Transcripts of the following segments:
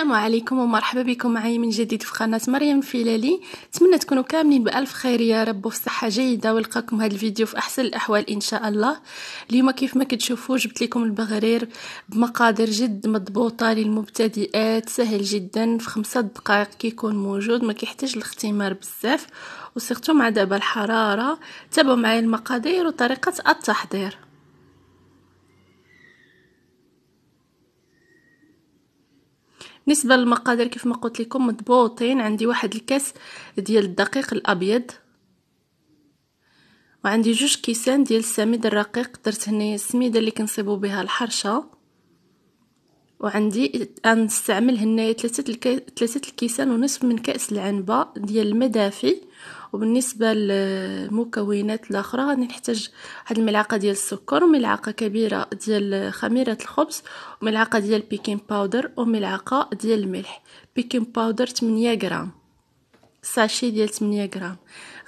السلام عليكم ومرحبا بكم معي من جديد في قناة مريم فيلالي نتمنى تكونوا كاملين بألف خير يا رب وفي صحة جيدة ولقاكم هذا الفيديو في أحسن الأحوال إن شاء الله اليوم كيف ما كتشوفوا جبت لكم البغرير بمقادير جد مضبوطة للمبتدئات سهل جدا في خمسة دقائق كيكون موجود ما كيحتاج الاختمار بزاف وسيرتو مع دابا الحرارة تابعوا معايا المقادير وطريقة التحضير بالنسبه للمقادير كيف ما قلت لكم مضبوطين عندي واحد الكاس ديال الدقيق الابيض وعندي جوج كيسان ديال السميد الرقيق درت هنايا السميده اللي كنصيبو بها الحرشه وعندي غنستعمل هنايا ثلاثة الكي... ثلاثة الكيسان ونصف من كأس العنبة ديال المدافي وبالنسبة للمكونات الأخرى غادي نحتاج واحد الملعقة ديال السكر وملعقة كبيرة ديال خميرة الخبز وملعقة ديال بيكين باودر وملعقة ديال الملح بيكين باودر 8 غرام ساشي ديال 8 غرام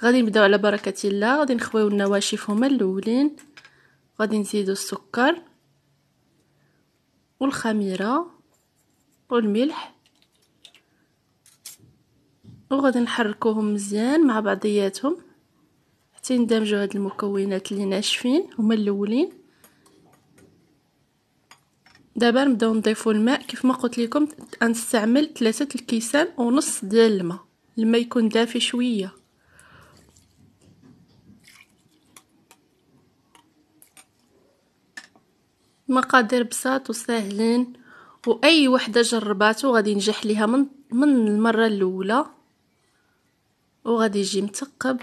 غادي نبداو على بركة الله غادي نخويو النواشف هما الاولين غادي نزيدو السكر والخميره والملح وغادي نحركوهم مزيان مع بعضياتهم حتى يندمجوا هاد المكونات اللي ناشفين هما الاولين دابا نبداو نضيفو الماء كيف ما قلت لكم غنستعمل ثلاثة الكيسان ونص ديال الماء الماء يكون دافي شويه مقادير بساط وساهلين واي وحده جرباتو غادي ينجح ليها من من المره الاولى وغادي يجي متقب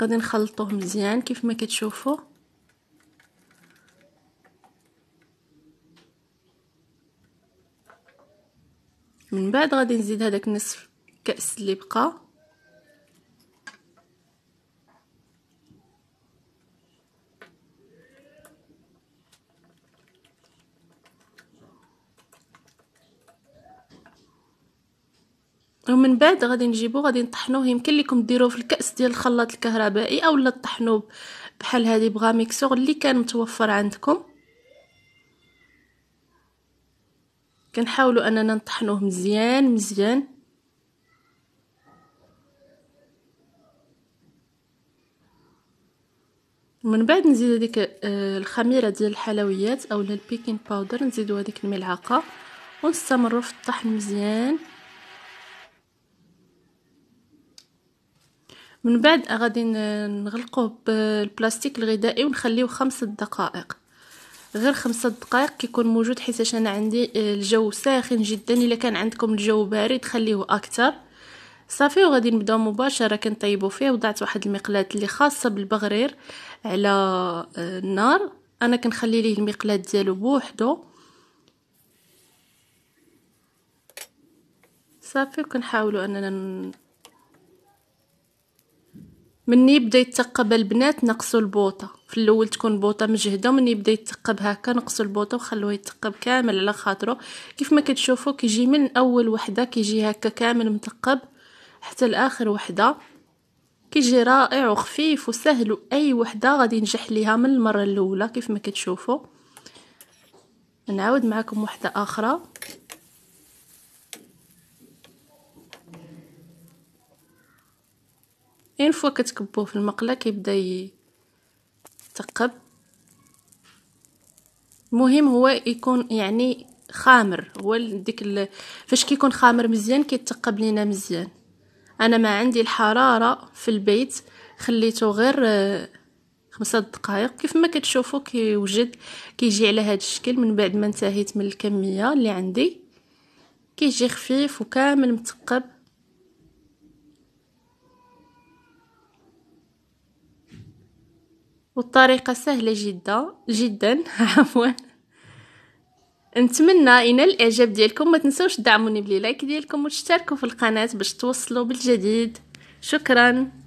غادي نخلطوه مزيان كيف ما كتشوفوا من بعد غادي نزيد هذاك نصف كاس اللي بقى ومن بعد غادي نجيبو غادي نطحنوه يمكن لكم ديروه في الكاس ديال الخلاط الكهربائي اولا طحنوه بحال هذه بغا ميكسور اللي كان متوفر عندكم كنحاولوا اننا نطحنوه مزيان مزيان من بعد نزيد هذيك آه، الخميره ديال الحلويات اولا البيكين باودر نزيدو هذيك الملعقه ونستمروا في الطحن مزيان من بعد غادي نغلقوه بالبلاستيك الغذائي ونخليه خمسة دقائق غير خمسة دقائق كيكون موجود حيت انا عندي آه، الجو ساخن جدا الا كان عندكم الجو بارد خليه اكثر صافي وغادي نبداو مباشره كنطيبو فيه وضعت واحد المقلاه اللي خاصه بالبغرير على آه، النار انا كنخلي ليه المقلاه ديالو بوحدو صافي وكنحاولوا اننا من يبدا يتقب البنات نقصوا البوطه في الاول تكون بوطه مجهده مني يبدا يتقب هكا نقصوا البوطه وخلوه يتقب كامل على خاطره كيف ما كتشوفوا كيجي من اول وحده كيجي هكا كامل متقب حتى لاخر وحده كيجي رائع وخفيف وسهل واي وحده غادي ينجح ليها من المره الاولى كيف ما كتشوفوا نعاود معكم وحده اخرى اين فوا كتكبوه في المقله كيبدا يتقب المهم هو يكون يعني خامر هو ديك فاش كيكون خامر مزيان كيتقب لينا مزيان انا ما عندي الحراره في البيت خليته غير آه، خمسة دقائق كيف ما كتشوفوا كيوجد كيجي على هذا الشكل من بعد ما انتهيت من الكميه اللي عندي كيجي خفيف وكامل متقب والطريقة سهلة جدا جدا عفوا نتمنى ينال الاعجاب ديالكم ما تنسوش تدعموني باللايك ديالكم وتشتركوا في القناه باش توصلوا بالجديد شكرا